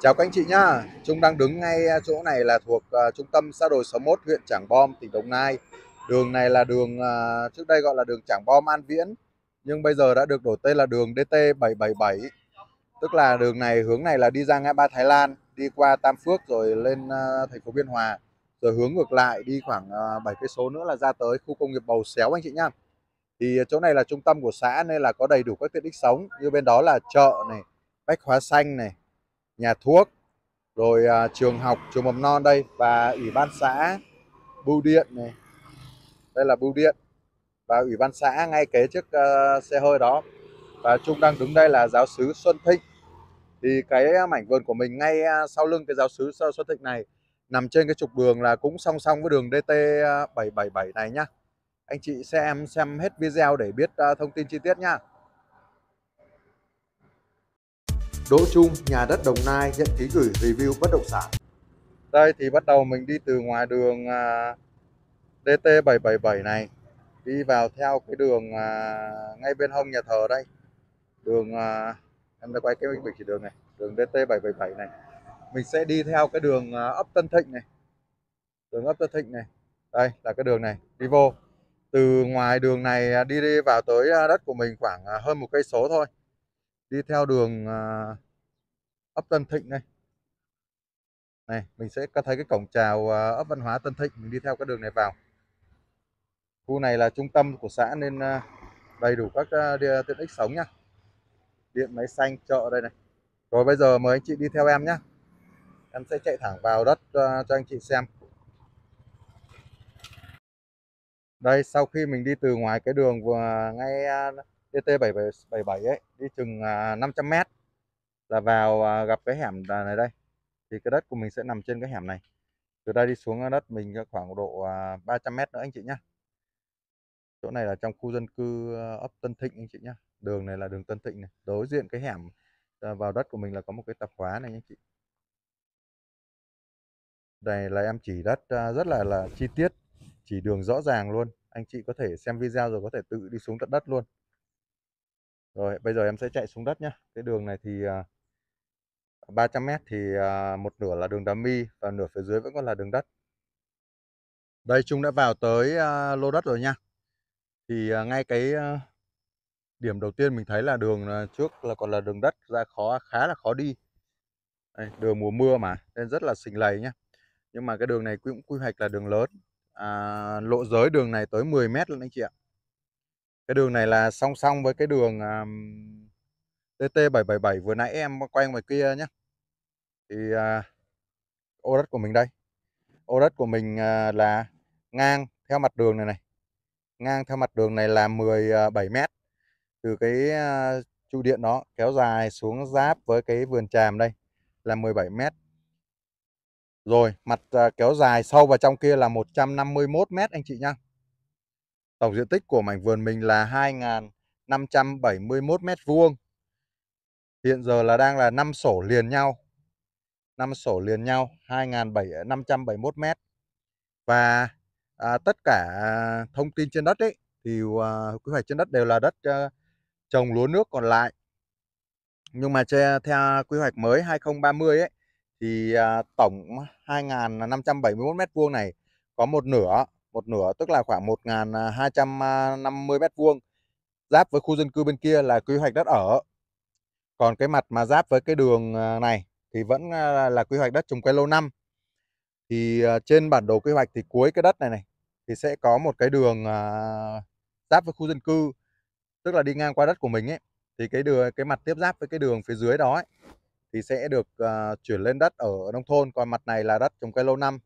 Chào các anh chị nhá, chúng đang đứng ngay à, chỗ này là thuộc uh, trung tâm xã đồi 61 huyện Trảng Bom, tỉnh Đồng Nai. Đường này là đường uh, trước đây gọi là đường Trảng Bom An Viễn, nhưng bây giờ đã được đổi tên là đường DT777. Tức là đường này hướng này là đi ra ngã ba Thái Lan, đi qua Tam Phước rồi lên uh, thành phố Biên Hòa, rồi hướng ngược lại đi khoảng uh, 7 cây số nữa là ra tới khu công nghiệp Bầu Xéo anh chị nhá. Thì chỗ này là trung tâm của xã nên là có đầy đủ các tiện ích sống như bên đó là chợ này, bách hóa xanh này, nhà thuốc rồi à, trường học trường mầm non đây và ủy ban xã bưu điện này đây là bưu điện và ủy ban xã ngay kế trước uh, xe hơi đó và trung đang đứng đây là giáo sứ xuân thịnh thì cái à, mảnh vườn của mình ngay à, sau lưng cái giáo sứ à, xuân thịnh này nằm trên cái trục đường là cũng song song với đường dt 777 này nhá anh chị xem xem hết video để biết uh, thông tin chi tiết nhá Đỗ Trung, nhà đất Đồng Nai nhận ký gửi review bất động sản. Đây thì bắt đầu mình đi từ ngoài đường à, DT777 này đi vào theo cái đường à, ngay bên hông nhà thờ đây. Đường à, em đã quay cái mình chỉ đường này, đường DT777 này. Mình sẽ đi theo cái đường ấp Tân Thịnh này. Đường ấp Tân Thịnh này. Đây là cái đường này, đi vô. Từ ngoài đường này đi, đi vào tới đất của mình khoảng hơn một cây số thôi đi theo đường ấp Tân Thịnh đây. này mình sẽ có thấy cái cổng chào à, ấp văn hóa Tân Thịnh mình đi theo cái đường này vào khu này là trung tâm của xã nên à, đầy đủ các à, tiện ích sống nhá điện máy xanh chợ đây này rồi bây giờ mời anh chị đi theo em nhá. em sẽ chạy thẳng vào đất cho anh chị xem đây sau khi mình đi từ ngoài cái đường vừa ngay DT777 ấy đi chừng 500 mét là vào à, gặp cái hẻm này đây thì cái đất của mình sẽ nằm trên cái hẻm này từ đây đi xuống à, đất mình khoảng độ 300 à, mét nữa anh chị nhé chỗ này là trong khu dân cư ấp Tân Thịnh anh chị nhé đường này là đường Tân Thịnh này đối diện cái hẻm vào đất của mình là có một cái tạp hóa này anh chị Đây là em chỉ đất rất là là chi tiết chỉ đường rõ ràng luôn anh chị có thể xem video rồi có thể tự đi xuống tận đất, đất luôn rồi bây giờ em sẽ chạy xuống đất nhá cái đường này thì 300 mét thì à, một nửa là đường đá mi và nửa phía dưới vẫn còn là đường đất. Đây chúng đã vào tới à, lô đất rồi nha. Thì à, ngay cái điểm đầu tiên mình thấy là đường trước là còn là đường đất ra khó khá là khó đi. Đây, đường mùa mưa mà nên rất là xình lầy nhá. Nhưng mà cái đường này cũng quy hoạch là đường lớn. À, lộ giới đường này tới 10 mét luôn anh chị ạ. Cái đường này là song song với cái đường um, TT777 vừa nãy em quay ngoài kia nhé thì uh, ô đất của mình đây ô đất của mình uh, là ngang theo mặt đường này này ngang theo mặt đường này là 17 à, mét từ cái uh, trụ điện đó kéo dài xuống giáp với cái vườn tràm đây là 17 mét rồi mặt uh, kéo dài sâu vào trong kia là 151 mét anh chị nhá tổng diện tích của mảnh vườn mình là 2.571 mét vuông hiện giờ là đang là năm sổ liền nhau năm sổ liền nhau 2.571 ờ, mét và à, tất cả thông tin trên đất ấy thì à, quy hoạch trên đất đều là đất à, trồng lúa nước còn lại nhưng mà theo, theo quy hoạch mới 2030 ấy thì à, tổng 2.571 mét vuông này có một nửa một nửa tức là khoảng 1.250 à, à, mét vuông giáp với khu dân cư bên kia là quy hoạch đất ở còn cái mặt mà giáp với cái đường à, này thì vẫn là quy hoạch đất trồng cây lâu năm thì ờ, trên bản đồ quy hoạch thì cuối cái đất này này thì sẽ có một cái đường à, giáp với khu dân cư tức là đi ngang qua đất của mình ấy thì cái đường cái mặt tiếp giáp với cái đường phía dưới đó ấy, thì sẽ được à, chuyển lên đất ở nông thôn còn mặt này là đất trồng cây lâu năm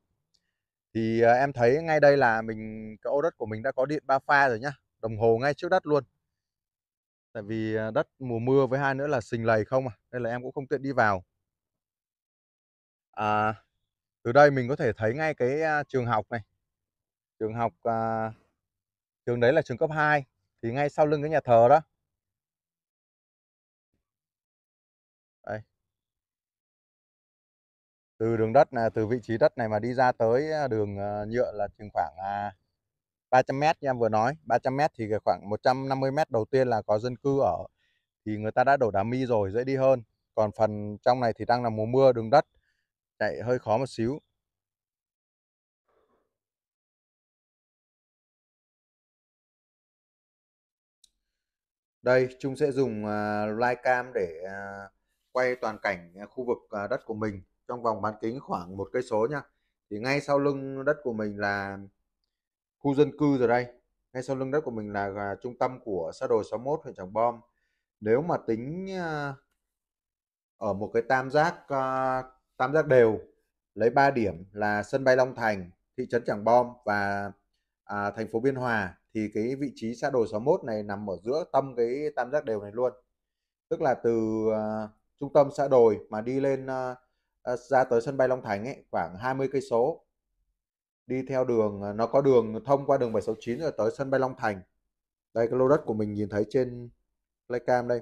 thì à, em thấy ngay đây là mình cái ô đất của mình đã có điện ba pha rồi nhá đồng hồ ngay trước đất luôn tại vì đất mùa mưa với hai nữa là sình lầy không à nên là em cũng không tiện đi vào à, từ đây mình có thể thấy ngay cái trường học này trường học à, trường đấy là trường cấp 2 thì ngay sau lưng cái nhà thờ đó đây. từ đường đất là từ vị trí đất này mà đi ra tới đường à, nhựa là chừng khoảng à, 300 mét như em vừa nói 300 mét thì khoảng 150 mét đầu tiên là có dân cư ở thì người ta đã đổ đá mi rồi dễ đi hơn còn phần trong này thì đang là mùa mưa đường đất chạy hơi khó một xíu đây chúng sẽ dùng uh, à, live để uh, quay toàn cảnh à, khu vực uh, đất của mình trong vòng bán kính khoảng một cây số nha thì ngay sau lưng đất của mình là khu dân cư rồi đây ngay sau lưng đất của mình là trung tâm của xã đồi 61 huyện Tràng Bom nếu mà tính ở một cái tam giác tam giác đều lấy 3 điểm là sân bay Long Thành, thị trấn Trảng Bom và à, thành phố Biên Hòa thì cái vị trí xã đồ 61 này nằm ở giữa tâm cái tam giác đều này luôn. Tức là từ à, trung tâm xã đồi mà đi lên à, à ra tới sân bay Long Thành ấy khoảng 20 cây số. Đi theo đường à, nó có đường thông qua đường 769 rồi tới sân bay Long Thành. Đây cái lô đất của mình nhìn thấy trên flycam đây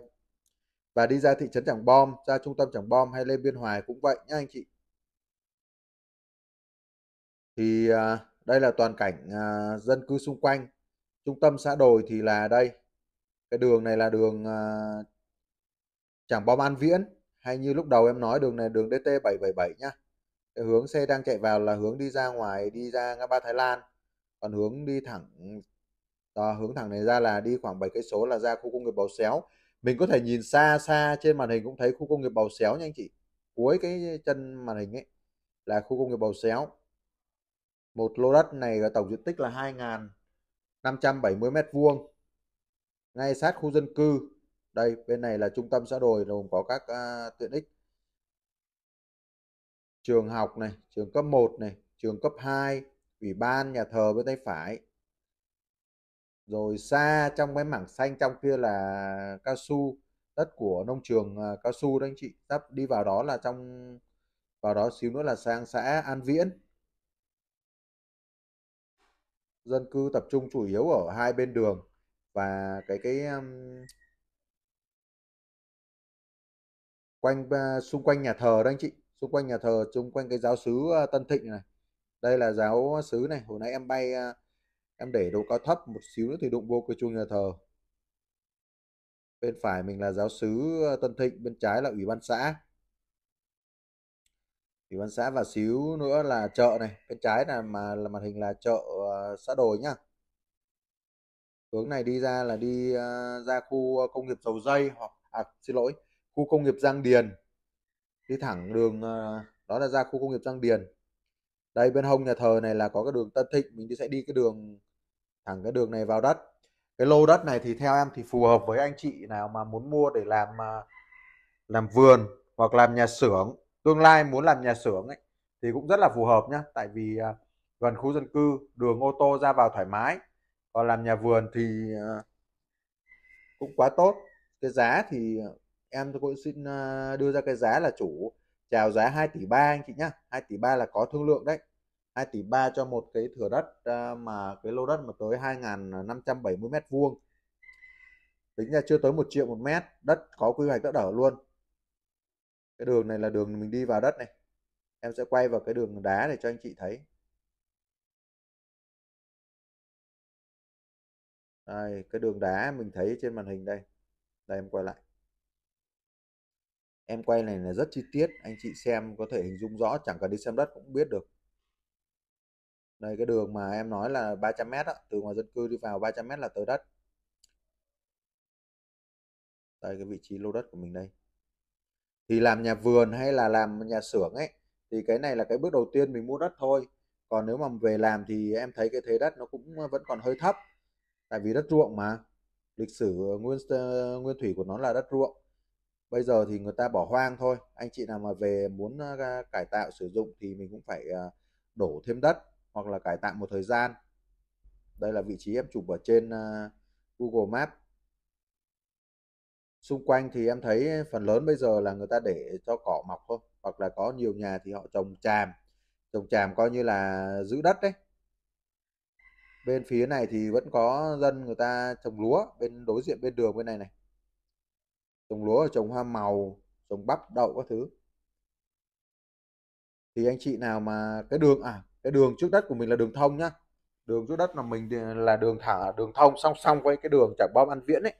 và đi ra thị trấn Trảng Bom, ra trung tâm Trảng Bom hay lên Biên Hòa cũng vậy nhé anh chị. Thì à, đây là toàn cảnh à, dân cư xung quanh. Trung tâm xã Đồi thì là đây. Cái đường này là đường à, Trảng Bom An Viễn hay như lúc đầu em nói đường này đường DT777 nhá. Cái hướng xe đang chạy vào là hướng đi ra ngoài, đi ra ngã ba Thái Lan. Còn hướng đi thẳng đó, à, hướng thẳng này ra là đi khoảng 7 cây số là ra khu công nghiệp Bầu Xéo mình có thể nhìn xa xa trên màn hình cũng thấy khu công nghiệp Bầu Xéo nha anh chị cuối cái chân màn hình ấy là khu công nghiệp Bầu Xéo một lô đất này tổng diện tích là 2.570 mét vuông ngay sát khu dân cư đây bên này là trung tâm xã đồi gồm có các uh, tiện ích trường học này trường cấp 1 này trường cấp 2 ủy ban nhà thờ bên tay phải rồi xa trong cái mảng xanh trong kia là cao su đất của nông trường à, cao su đó anh chị sắp đi vào đó là trong vào đó xíu nữa là sang xã An Viễn dân cư tập trung chủ yếu ở hai bên đường và cái cái um, quanh uh, xung quanh nhà thờ đó anh chị xung quanh nhà thờ xung quanh cái giáo sứ uh, à, Tân Thịnh này đây là giáo sứ này hồi nãy em bay uh, em để độ cao thấp một xíu nữa thì đụng vô cái chuông nhà thờ bên phải mình là giáo sứ ờ, Tân Thịnh bên trái là ủy ban xã ủy ban xã và xíu nữa là chợ này bên trái là mà là màn hình là chợ ờ, xã đồi nhá hướng này đi ra là đi ờ, ra khu công nghiệp dầu dây hoặc à xin lỗi khu công nghiệp Giang Điền đi thẳng đường đó là ra khu công nghiệp Giang Điền đây bên hông nhà thờ này là có cái đường Tân Thịnh mình sẽ đi cái đường thẳng cái đường này vào đất cái lô đất này thì theo em thì phù hợp với anh chị nào mà muốn mua để làm à, làm vườn hoặc làm nhà xưởng tương lai muốn làm nhà xưởng ấy thì cũng rất là phù hợp nhá tại vì à, gần khu dân cư đường ô tô ra vào thoải mái còn làm nhà vườn thì à, cũng quá tốt cái giá thì em cũng xin đưa ra cái giá là chủ chào giá 2 tỷ ba anh chị nhá 2 tỷ ba là có thương lượng đấy 2 tỷ 3 cho một cái thửa đất ờ, mà cái lô đất mà tới 2.570 mét vuông tính ra chưa tới 1 triệu một mét đất có quy hoạch đất ở luôn cái đường này là đường mình đi vào đất này em sẽ quay vào cái đường đá để cho anh chị thấy đây, cái đường đá mình thấy trên màn hình đây đây em quay lại em quay này là rất chi tiết anh chị xem có thể hình dung rõ chẳng cần đi xem đất cũng biết được đây cái đường mà em nói là 300 m đó, từ ngoài dân cư đi vào 300 m là tới đất đây cái vị trí lô đất của mình đây thì làm nhà vườn hay là làm nhà xưởng ấy thì cái này là cái bước đầu tiên mình mua đất thôi còn nếu mà về làm thì em thấy cái thế đất nó cũng vẫn còn hơi thấp tại vì đất ruộng mà lịch sử nguyên nguyên thủy của nó là đất ruộng bây giờ thì người ta bỏ hoang thôi anh chị nào mà về muốn cải tạo sử dụng thì mình cũng phải à, đổ thêm đất hoặc là cải tạo một thời gian đây là vị trí em chụp ở trên ờ, Google Maps xung quanh thì em thấy phần lớn bây giờ là người ta để cho cỏ mọc thôi hoặc là có nhiều nhà thì họ trồng tràm trồng tràm coi như là giữ đất đấy bên phía này thì vẫn có dân người ta trồng lúa bên đối diện bên đường bên này này trồng lúa trồng hoa màu trồng bắp đậu các thứ thì anh chị nào mà cái đường à cái đường trước đất của mình là đường thông nhá đường trước đất là mình là đường thả đường thông song song với cái đường trảng bom ăn viễn ấy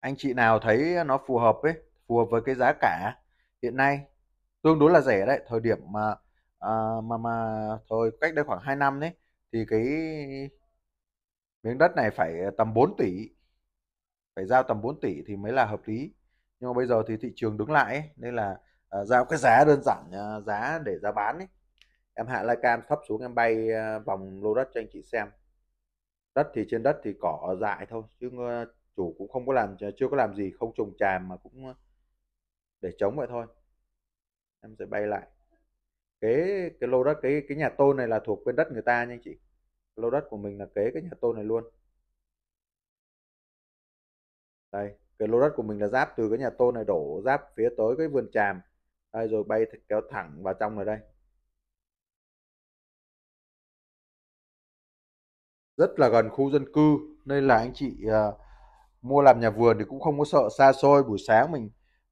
anh chị nào thấy nó phù hợp ấy phù hợp với cái giá cả hiện nay tương đối là rẻ đấy thời điểm mà à, mà mà thôi, cách đây khoảng 2 năm đấy thì cái miếng đất này phải tầm 4 tỷ phải giao tầm 4 tỷ thì mới là hợp lý nhưng mà bây giờ thì thị trường đứng lại ấy, nên là giao ờ, cái giá đơn giản ờ, giá để giá bán ấy em hạ like cam thấp xuống em bay ờ, vòng lô đất cho anh chị xem đất thì trên đất thì cỏ dại thôi chứ chủ cũng không có làm chưa có làm gì không trồng tràm mà cũng để chống vậy thôi em sẽ bay lại kế cái lô đất cái cái nhà tôn này là thuộc bên đất người ta nha anh chị lô đất của mình là kế cái nhà tôn này luôn đây cái lô đất của mình là giáp từ cái nhà tôn này đổ giáp phía tới cái vườn tràm đây rồi bay kéo thẳng vào trong rồi đây rất là gần khu dân cư nên là anh chị uh, mua làm nhà vườn thì cũng không có sợ xa xôi buổi sáng mình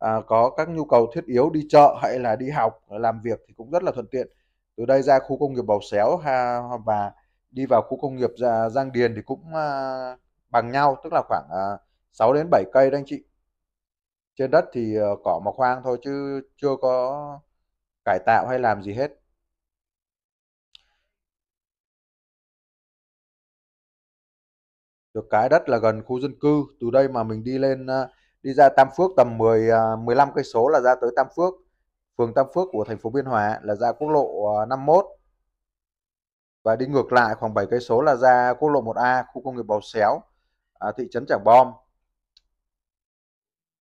uh, có các nhu cầu thiết yếu đi chợ hay là đi học ờ, làm việc thì cũng rất là thuận tiện từ đây ra khu công nghiệp Bầu Xéo ha, và đi vào khu công nghiệp Giang Điền thì cũng uh, bằng nhau tức là khoảng uh, 6 đến 7 cây đó anh chị trên đất thì ờ, cỏ mà khoang thôi chứ chưa có cải tạo hay làm gì hết được cái đất là gần khu dân cư từ đây mà mình đi lên ờ, đi ra Tam Phước tầm 10 15 ờ, cây số là ra tới Tam Phước phường Tam Phước của thành phố Biên Hòa là ra quốc lộ 51 và đi ngược lại khoảng 7 cây số là ra quốc lộ 1A khu công nghiệp Bầu Xéo à, thị trấn Trảng Bom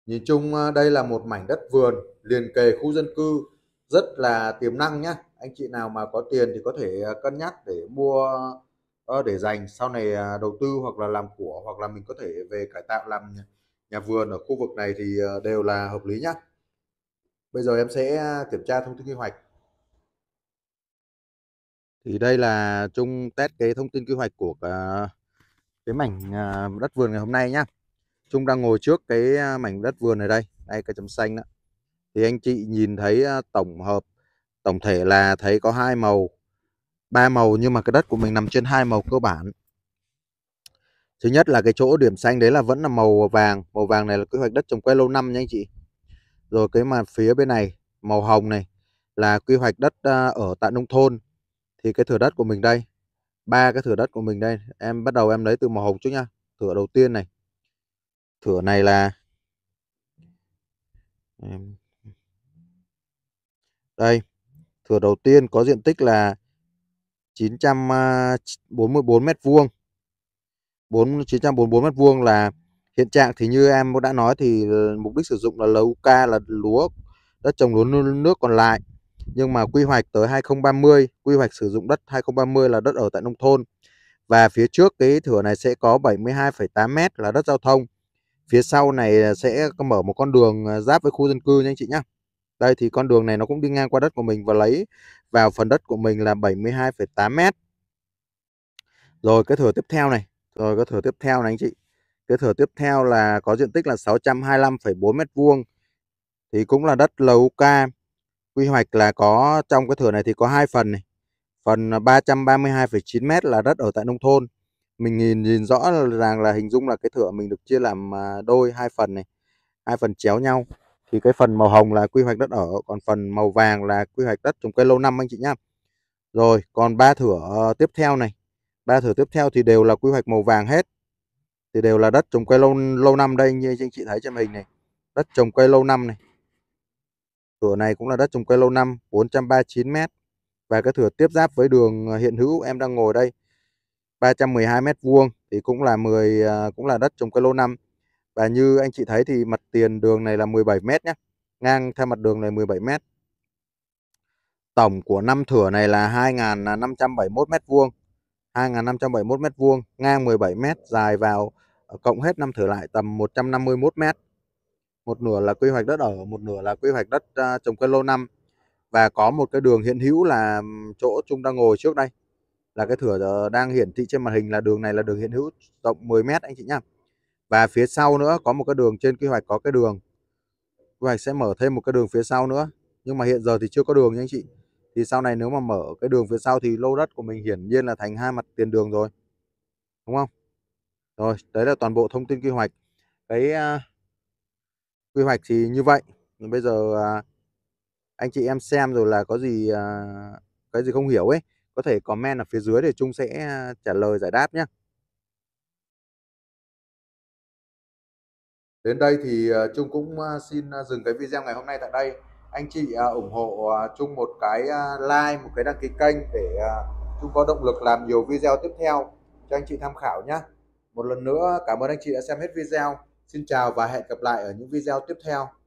Nhìn chung ờ, đây là một mảnh đất vườn liền kề khu dân cư rất là tiềm năng nhé. Anh chị nào mà có tiền thì có thể ờ, cân nhắc để mua ờ, để dành sau này đầu tư hoặc là làm của hoặc là mình có thể về cải tạo làm nhà vườn ở khu vực này thì đều là hợp lý nhé. Bây giờ em sẽ kiểm tra thông tin quy hoạch. Thì đây là chung test cái thông tin quy hoạch của cái mảnh đất vườn ngày hôm nay nhé. Trung đang ngồi trước cái mảnh đất vườn này đây đây cái chấm xanh đó thì anh chị nhìn thấy tổng hợp tổng thể là thấy có hai màu ba màu nhưng mà cái đất của mình nằm trên hai màu cơ bản thứ nhất là cái chỗ điểm xanh đấy là vẫn là màu vàng màu vàng này là quy hoạch đất trồng quế lâu năm nha anh chị rồi cái mà phía bên này màu hồng này là quy hoạch đất ở tại nông thôn thì cái thửa đất của mình đây ba cái thửa đất của mình đây em bắt đầu em lấy từ màu hồng trước nha thửa đầu tiên này thửa này là đây thửa đầu tiên có diện tích là 944 à, mét vuông 4 944 mét vuông là hiện trạng thì như em đã nói thì ờ, mục đích sử dụng là lúa ca là lúa đất trồng lúa nước còn lại nhưng mà quy hoạch tới 2030 quy hoạch sử dụng đất 2030 là đất ở tại nông thôn và phía trước cái thửa này sẽ có 72,8 mét là đất giao thông phía sau này à, sẽ mở một con đường à, giáp với khu dân cư nha anh chị nhé đây thì con đường này nó cũng đi ngang qua đất của mình và lấy vào phần đất của mình là 72,8 m rồi cái thửa tiếp theo này rồi cái thửa tiếp theo này anh chị cái thửa tiếp theo là có diện tích là 625,4 mét vuông thì cũng là đất lầu ca quy hoạch là có trong cái thửa này thì có hai phần này phần 332,9 à, m là đất ở tại nông thôn mình nhìn nhìn rõ ràng là hình dung là cái thửa mình được chia làm à, đôi hai phần này hai phần chéo nhau thì cái phần màu hồng là quy hoạch đất ở còn phần màu vàng là quy hoạch đất trồng cây lâu năm anh chị nhá rồi còn ba thửa ờ, tiếp theo này ba thửa tiếp theo thì đều là quy hoạch màu vàng hết thì đều là đất trồng cây lâu lâu năm đây như anh chị thấy trên hình này đất trồng cây lâu năm này thửa này cũng là đất trồng cây lâu năm 439 mét và cái thửa tiếp giáp với đường ờ, hiện hữu em đang ngồi đây 312 mét vuông thì cũng là 10 à, cũng là đất trồng cây lô năm và như anh chị thấy thì mặt tiền đường này là 17 mét nhé ngang theo mặt đường này 17 mét tổng của năm thửa này là 2.571 à, mét vuông 2.571 mét vuông ngang 17 mét dài vào à, cộng hết năm thửa lại tầm 151 mét một nửa là quy hoạch đất ở một nửa là quy hoạch đất trồng cây lô năm và có một cái đường hiện hữu là chỗ chúng đang ngồi trước đây là cái thửa đang hiển thị trên màn hình là đường này là đường hiện hữu rộng 10 mét anh chị nhá. Và phía sau nữa có một cái đường trên quy hoạch có cái đường. Quy hoạch sẽ mở thêm một cái đường phía sau nữa. Nhưng mà hiện giờ thì chưa có đường nha anh chị. Thì sau này nếu mà mở cái đường phía sau thì lô đất của mình hiển nhiên là thành hai mặt tiền đường rồi. Đúng không? Rồi, đấy là toàn bộ thông tin quy hoạch. Cái uh, quy hoạch thì như vậy. Bây giờ uh, anh chị em xem rồi là có gì uh, cái gì không hiểu ấy có thể comment ở phía dưới để Trung sẽ à, trả lời giải đáp nhé. Đến đây thì à, Trung cũng à, xin dừng cái video ngày hôm nay tại đây. Anh chị ủng hộ Trung một cái like, một cái đăng ký kênh để Trung có động lực làm nhiều video tiếp theo cho anh chị tham khảo nhé. Một lần nữa cảm ơn anh chị đã xem hết video. Xin chào và hẹn gặp lại ở những video tiếp theo.